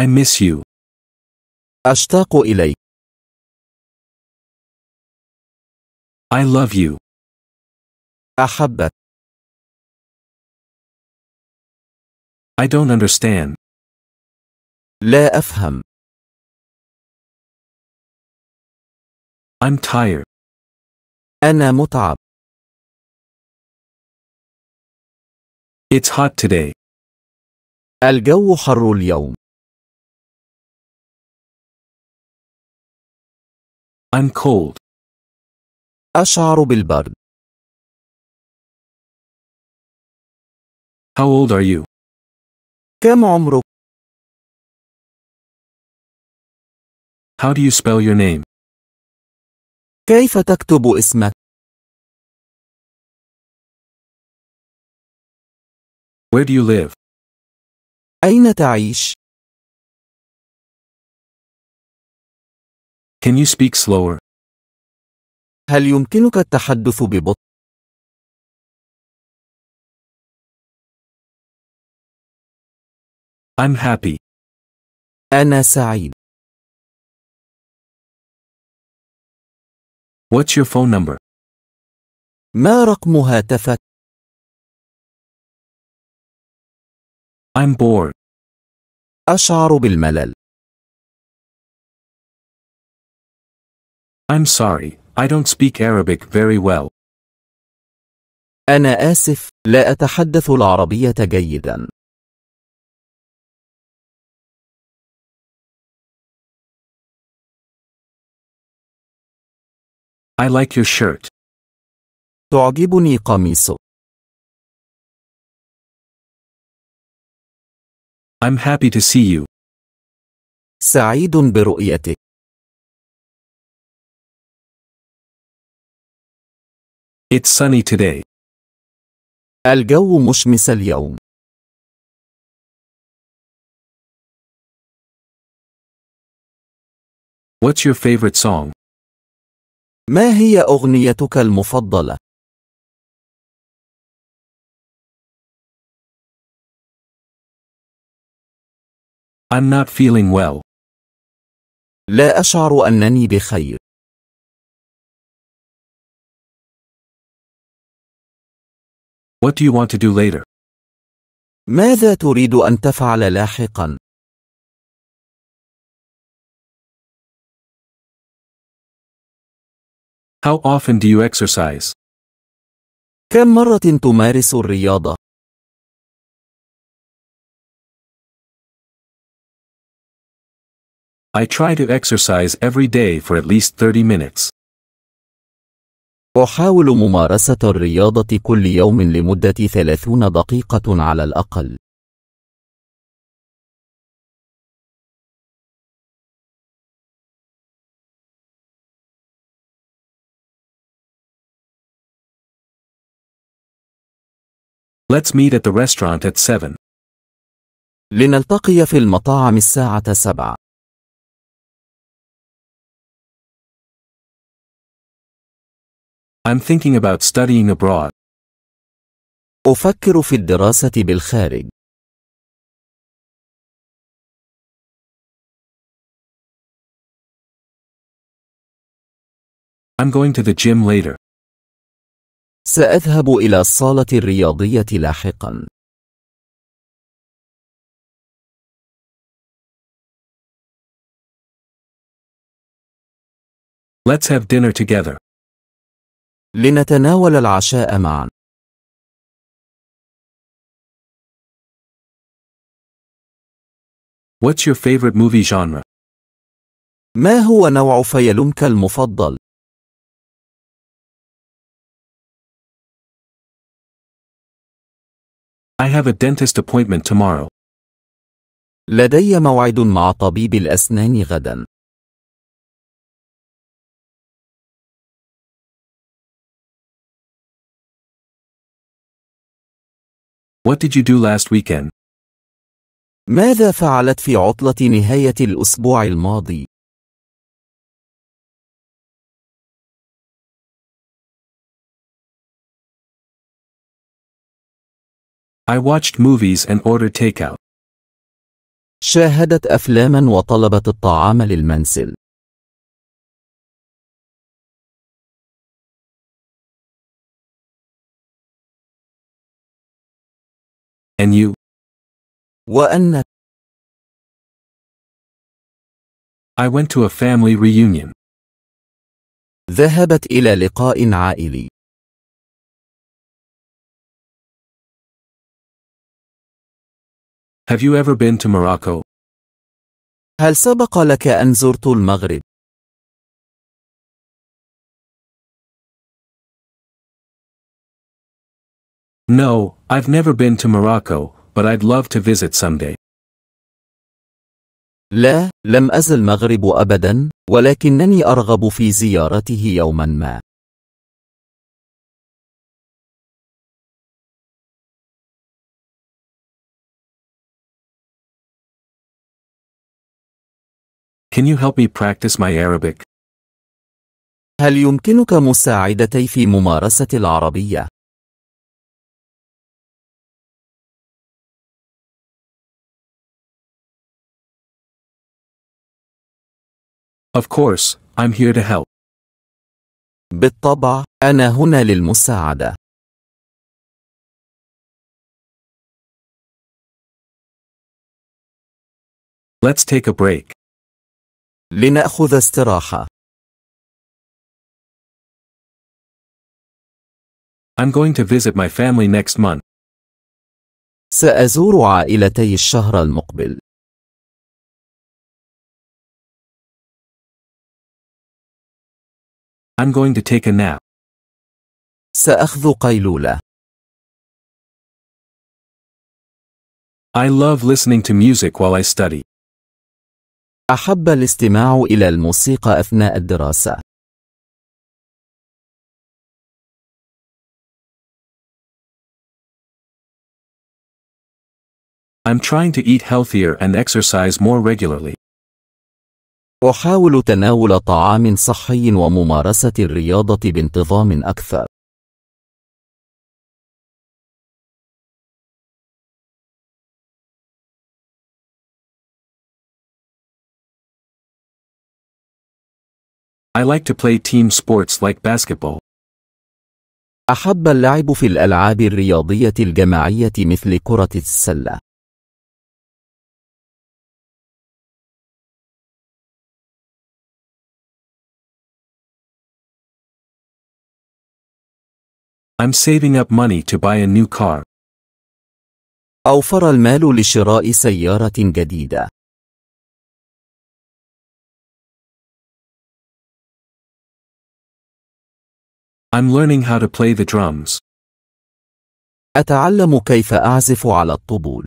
I miss you. أشتاق إليك. I love you. أحبك. I don't understand. لا أفهم. I'm tired. أنا متعب. It's hot today. الجو حر اليوم. I'm cold. أشعر بالبرد. How old are you? كم عمرك؟ How do you spell your name? كيف تكتب اسمك؟ Where do you live? أين تعيش؟ Can you speak slower? هل يمكنك التحدث ببطء؟ I'm happy. أنا سعيد. What's your phone number? ما رقم هاتفك؟ I'm bored. أشعر بالملل. I'm sorry, I don't speak Arabic very well. أنا آسف، لا أتحدث العربية جيدا. I like your shirt. تعجبني قميصك. I'm happy to see you. سعيد برؤيتك. It's sunny today. الجو مشمس اليوم. What's your favorite song? ما هي أغنيتك المفضلة؟ I'm not feeling well. لا أشعر أنني بخير. What do you want to do later? ماذا تريد أن تفعل لاحقا؟ How often do you exercise? كم مرة تمارس الرياضة؟ I try to exercise every day for at least 30 minutes. أحاول ممارسة الرياضة كل يوم لمدة 30 دقيقة على الأقل. Let's meet at the restaurant at 7. لنلتقي في المطاعم الساعة 7. I'm thinking about studying abroad. أفكر في الدراسة بالخارج. I'm going to the gym later. سأذهب إلى الصالة الرياضية لاحقا. Let's have dinner together. لنتناول العشاء معا. What's your favorite movie genre? ما هو نوع فيلمك المفضل؟ I have a dentist appointment tomorrow. لدي موعد مع طبيب الأسنان غداً. What did you do last weekend? ماذا فعلت في عطلة نهاية الأسبوع الماضي؟ I watched movies and ordered takeout. شاهدت أفلاما وطلبت الطعام للمنزل. and you وأن I went to a family reunion. ذهبت إلى لقاء عائلي. Have you ever been to Morocco? هل سبق لك أن زرت المغرب؟ No, I've never been to Morocco, but I'd love to visit someday. لا, لم أزل المغرب أبدا, ولكنني أرغب في زيارته يوما ما. Can you help me practice my Arabic? هل يمكنك مساعدتي في ممارسة العربية؟ Of course, I'm here to help. بالطبع, أنا هنا للمساعدة. Let's take a break. لنأخذ استراحة. I'm going to visit my family next month. سأزور عائلتي الشهر المقبل. I'm going to take a nap. سأخذ قيلولة. I love listening to music while I study. أحب الاستماع إلى الموسيقى أثناء الدراسة. I'm trying to eat healthier and exercise more regularly. أحاول تناول طعام صحي وممارسة الرياضة بانتظام أكثر. I like to play team sports like basketball. أحب اللعب في الألعاب الرياضية الجماعية مثل كرة السلة. I'm saving up money to buy a new car. أوفر المال لشراء سيارة جديدة. I'm learning how to play the drums. أتعلم كيف أعزف على الطبول.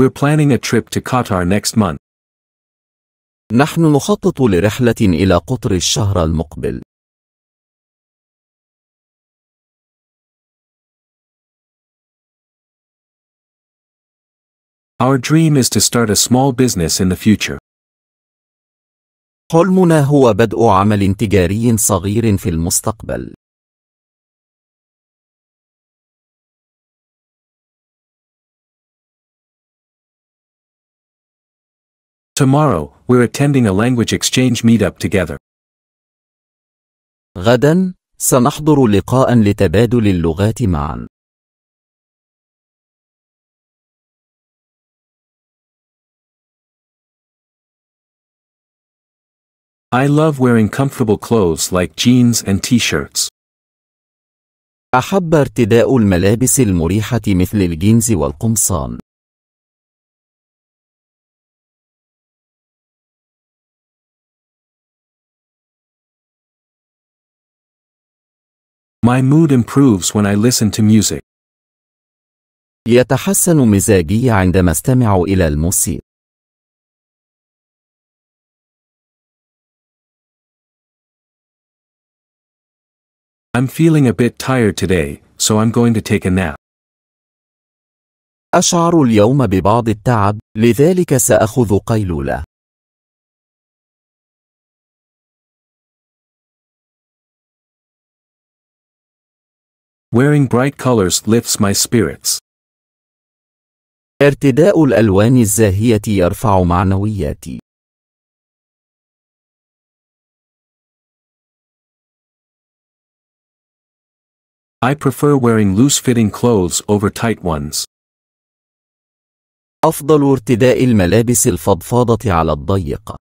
We're planning a trip to Qatar next month. نحن نخطط لرحلة إلى قطر الشهر المقبل. Our dream is to start a small business in the future. حلمنا هو بدء عمل تجاري صغير في المستقبل. Tomorrow, we're attending a language exchange meetup together. غدا سنحضر لقاء لتبادل اللغات معا. I love wearing comfortable clothes like jeans and t-shirts. أحب ارتداء الملابس المريحة مثل الجينز والقمصان. My mood improves when I listen to music. يتحسن مزاجي عندما استمع إلى الموسيقى. I'm feeling a bit tired today, so I'm going to take a nap. أشعر اليوم ببعض التعب، لذلك سأخذ قيلولة. Wearing bright colors lifts my spirits. ارتداء الألوان الزاهية يرفع معنوياتي. I prefer wearing loose-fitting clothes over tight ones. أفضل ارتداء الملابس الفضفاضة على الضيقة.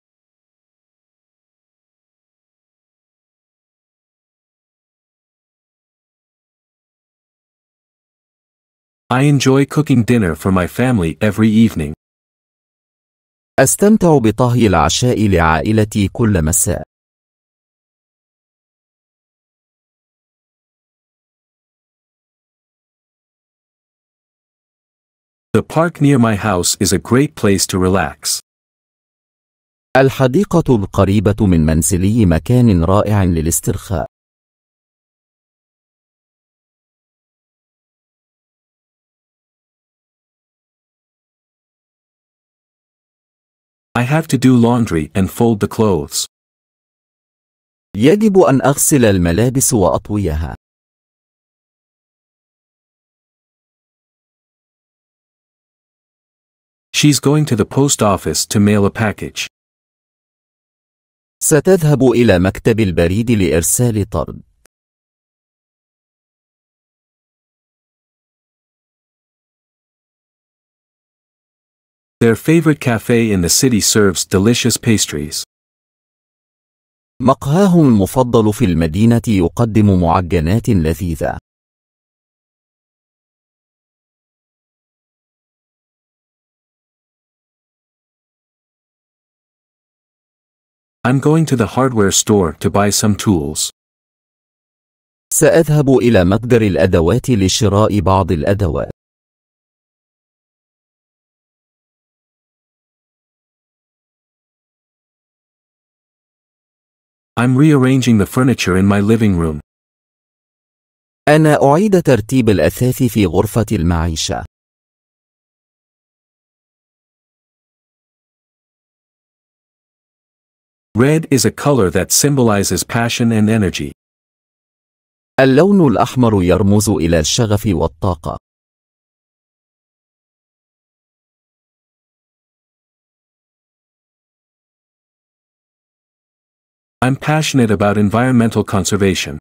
I enjoy cooking dinner for my family every evening. أستمتع بطهي العشاء لعائلتي كل مساء. The park near my house is a great place to relax. الحديقة القريبة من منزلي مكان رائع للاسترخاء. I have to do laundry and fold the clothes. يجب أن أغسل الملابس وأطويها. She's going to the post office to mail a package. ستذهب إلى مكتب البريد لإرسال طرد. Their favorite cafe in the city serves delicious pastries. مقهاهم المفضل في المدينة يقدم معجنات لذيذة. I'm going to the hardware store to buy some tools. سأذهب إلى متجر الأدوات لشراء بعض الأدوات. I'm rearranging the furniture in my living room. أنا أعيد ترتيب الأثاث في غرفة المعيشة. Red is a color that symbolizes passion and energy. اللون الأحمر يرمز إلى الشغف والطاقة. I'm passionate about environmental conservation.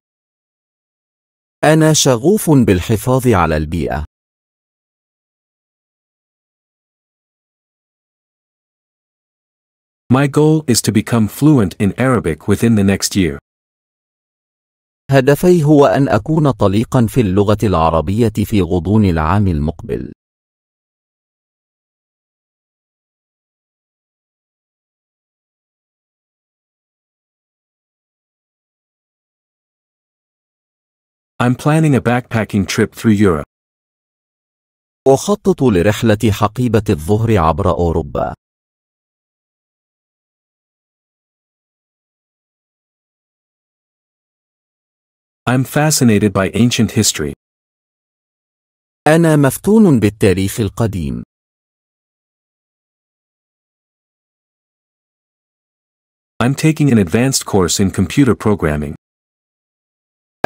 أنا شغوف بالحفاظ على البيئة. My goal is to become fluent in Arabic within the next year. هدفي هو أن أكون طليقا في اللغة العربية في غضون العام المقبل. I'm planning a backpacking trip through Europe. أخطط لرحلة حقيبة الظهر عبر أوروبا. I'm fascinated by ancient history. أنا مفتون بالتاريخ القديم. I'm taking an advanced course in computer programming.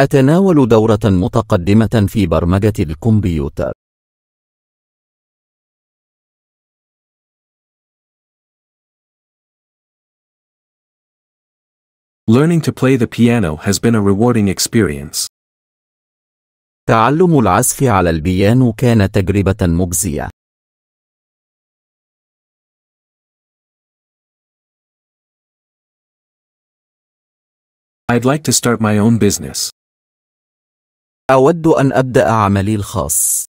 أتناول دورة متقدمة في برمجة الكمبيوتر Learning to play the piano has been a rewarding experience. تعلم العزف على البيانو كان تجربة مجزية. I'd like to start my own business. أود أن أبدأ عملي الخاص.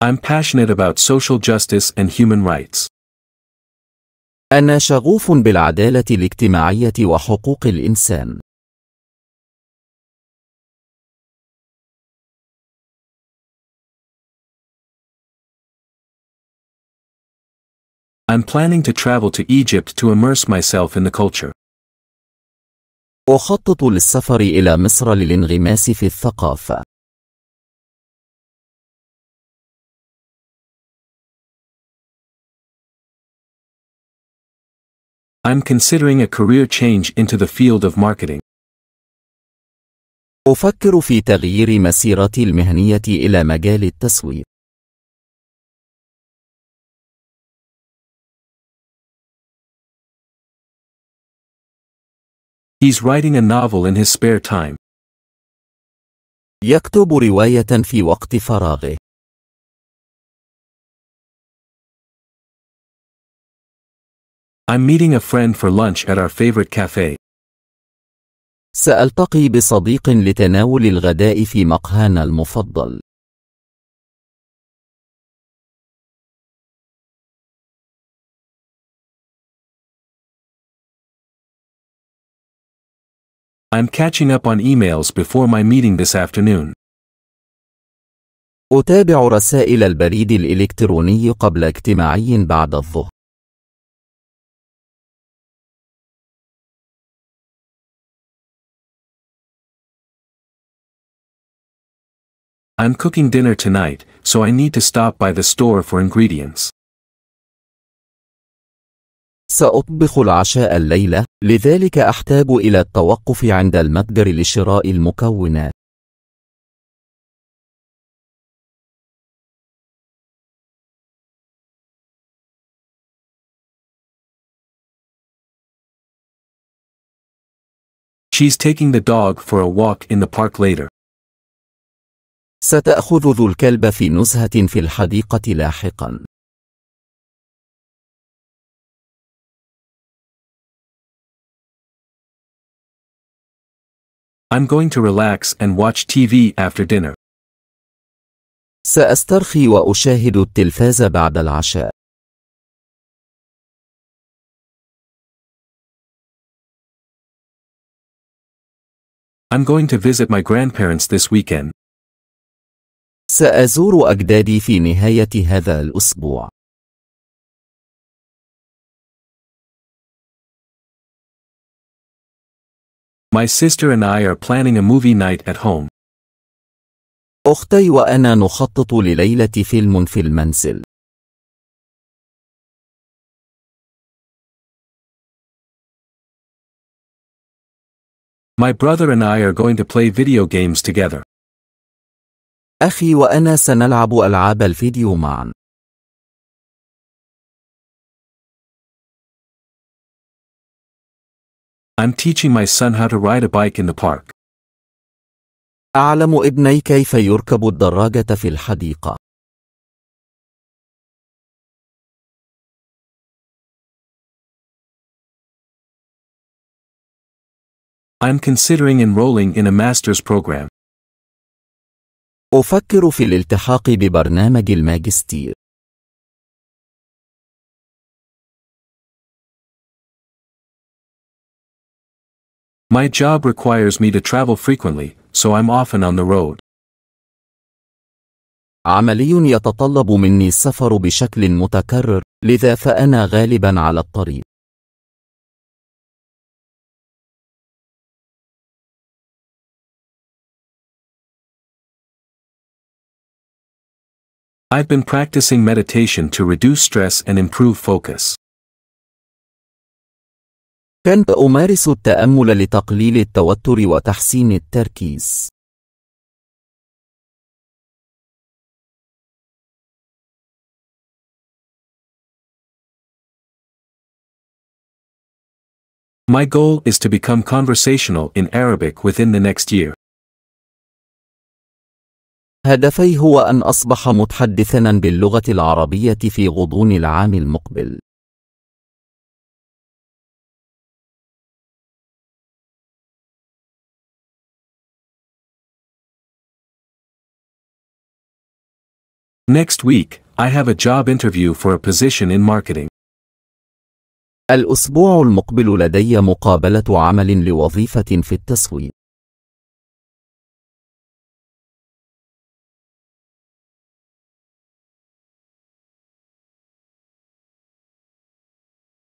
I'm passionate about social justice and human rights. أنا شغوف بالعدالة الاجتماعية وحقوق الإنسان. I'm planning to travel to Egypt to immerse myself in the culture. أخطط للسفر إلى مصر للانغماس في الثقافة. I'm considering a career change into the field of marketing. أفكر في تغيير مسيرتي المهنية إلى مجال التسويق. He's writing a novel in his spare time. يكتب رواية في وقت فراغه. I'm meeting a friend for lunch at our favorite cafe. سألتقي بصديق لتناول الغداء في مقهانا المفضل. I'm catching up on emails before my meeting this afternoon. أتابع رسائل البريد الإلكتروني قبل اجتماعي بعد الظهر. I'm cooking dinner tonight, so I need to stop by the store for ingredients. سأطبخ العشاء الليلة لذلك أحتاج إلى التوقف عند المتجر لشراء المكونات She's taking the dog for a walk in the park later. ستأخذ ذو الكلب في نزهة في الحديقة لاحقا. I'm going to relax and watch TV after dinner. سأسترخي وأشاهد التلفاز بعد العشاء. I'm going to visit my grandparents this weekend. سأزور أجدادي في نهاية هذا الأسبوع. My sister and I are planning a movie night at home. أختي وأنا نخطط لليلة فيلم في المنزل. My brother and I are going to play video games together. أخي وأنا سنلعب ألعاب الفيديو معا. I'm teaching my son how to ride a bike in the park. أعلم ابني كيف يركب الدراجة في الحديقة. I'm considering enrolling in a master's program. أفكر في الالتحاق ببرنامج الماجستير. My job requires me to travel frequently, so I'm often on the road. عملي يتطلب مني السفر بشكل متكرر، لذا فأنا غالبا على الطريق. I've been practicing meditation to reduce stress and improve focus. كنت أمارس التأمل لتقليل التوتر وتحسين التركيز. My goal is to become conversational in Arabic within the next year. هدفي هو أن أصبح متحدثا باللغة العربية في غضون العام المقبل. Next week, I have a job interview for a position in marketing. الأسبوع المقبل لدي مقابلة عمل لوظيفة في التسويق.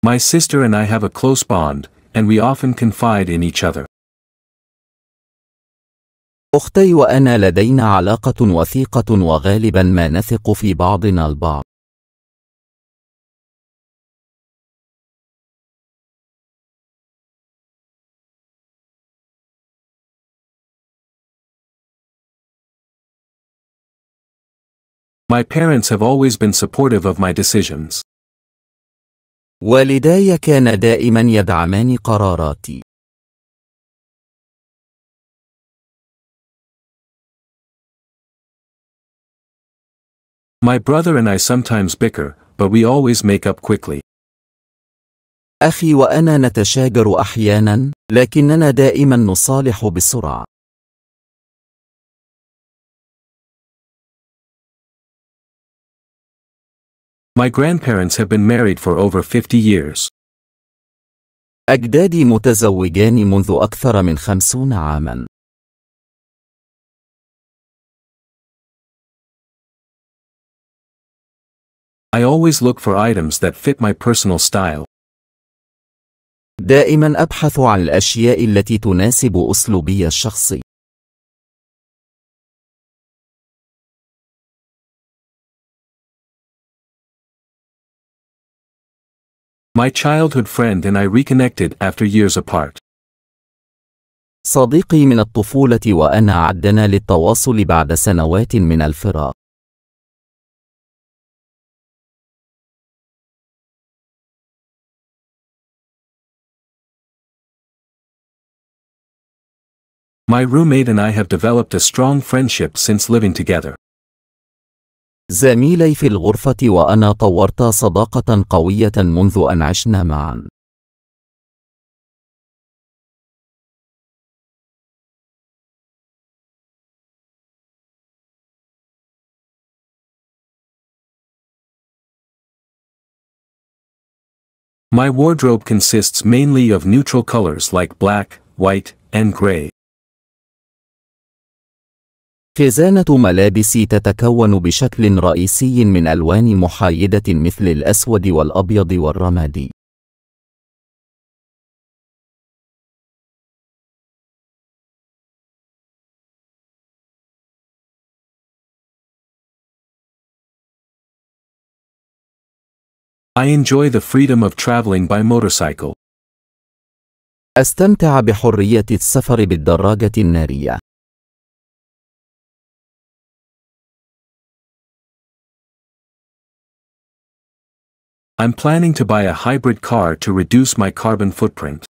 My sister and I have a close bond, and we often confide in each other. أختي وأنا لدينا علاقة وثيقة وغالبا ما نثق في بعضنا البعض My parents have always been supportive of my decisions. والداي كان دائما يدعمان قراراتي. My brother and I sometimes bicker, but we always make up quickly. أخي وأنا نتشاجر أحيانا، لكننا دائما نصالح بسرعة. My grandparents have been married for over 50 years. أجدادي متزوجان منذ أكثر من خمسون عاماً. I always look for items that fit my personal style. دائما أبحث عن الأشياء التي تناسب أسلوبي الشخصي. My childhood friend and I reconnected after years apart. صديقي من الطفولة وأنا عدنا للتواصل بعد سنوات من الفراق. My roommate and I have developed a strong friendship since living together. زميلي في الغرفة وأنا طورت صداقة قوية منذ أن عشنا معا. My wardrobe consists mainly of neutral colors like black, white, and gray. خزانة ملابسي تتكون بشكل رئيسي من ألوان محايدة مثل الأسود والأبيض والرمادي I enjoy the freedom of traveling by motorcycle. أستمتع بحرية السفر بالدراجة النارية. I'm planning to buy a hybrid car to reduce my carbon footprint.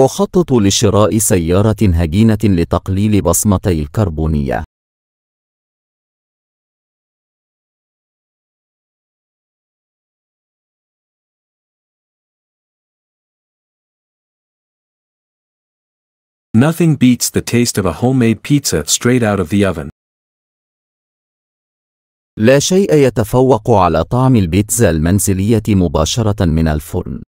أخطط لشراء سيارة هجينة لتقليل بصمتي الكربونية. Nothing beats the taste of a homemade pizza straight out of the oven. لا شيء يتفوق على طعم البيتزا المنزلية مباشرة من الفرن.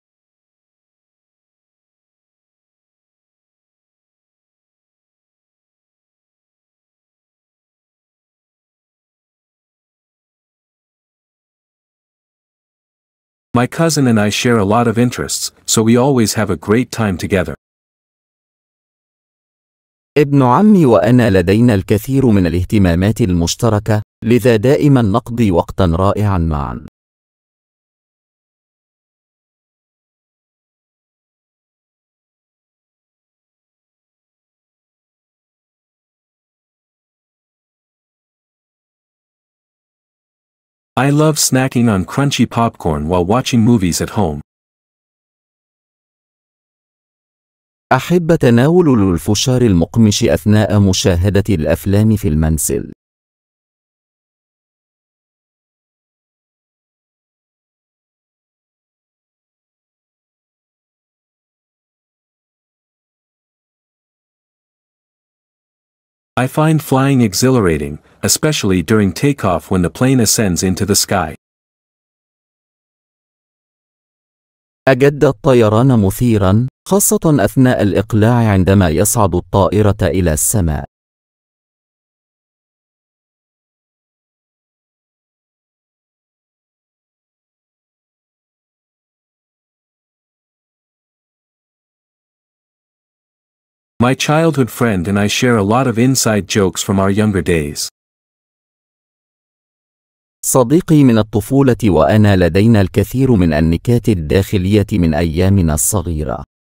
My cousin and I share a lot of interests, so we always have a great time together. ابن عمي وأنا لدينا الكثير من الاهتمامات المشتركة لذا دائما نقضي وقتا رائعا معا I love snacking on crunchy popcorn while watching movies at home. أحب تناول الفشار المقمش أثناء مشاهدة الأفلام في المنزل. I find flying exhilarating, especially during takeoff when the plane ascends into the sky. أجد الطيران مثيرا، خاصة أثناء الإقلاع عندما يصعد الطائرة إلى السماء. My childhood friend and I share a lot of inside jokes from our younger days. صديقي من الطفولة وأنا لدينا الكثير من النكات الداخلية من أيامنا الصغيرة.